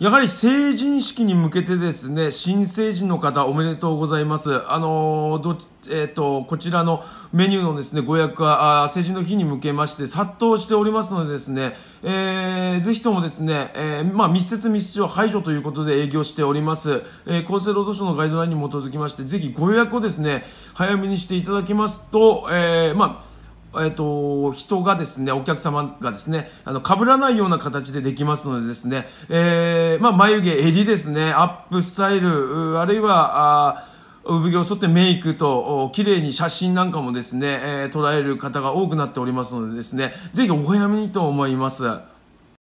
やはり成人式に向けてですね、新成人の方おめでとうございます。あのど、えっ、ー、と、こちらのメニューのですね、ご予約は、成人の日に向けまして殺到しておりますのでですね、えー、ぜひともですね、えー、まあ、密接密接を排除ということで営業しております。えー、厚生労働省のガイドラインに基づきまして、ぜひご予約をですね、早めにしていただきますと、えー、まあ、えっ、ー、と、人がですね、お客様がですね、あの、被らないような形でできますのでですね、えー、まあ、眉毛、襟ですね、アップスタイル、あるいは、産毛を剃ってメイクと綺麗に写真なんかもですね、えー、捉える方が多くなっておりますのでですね、ぜひお早めにと思います。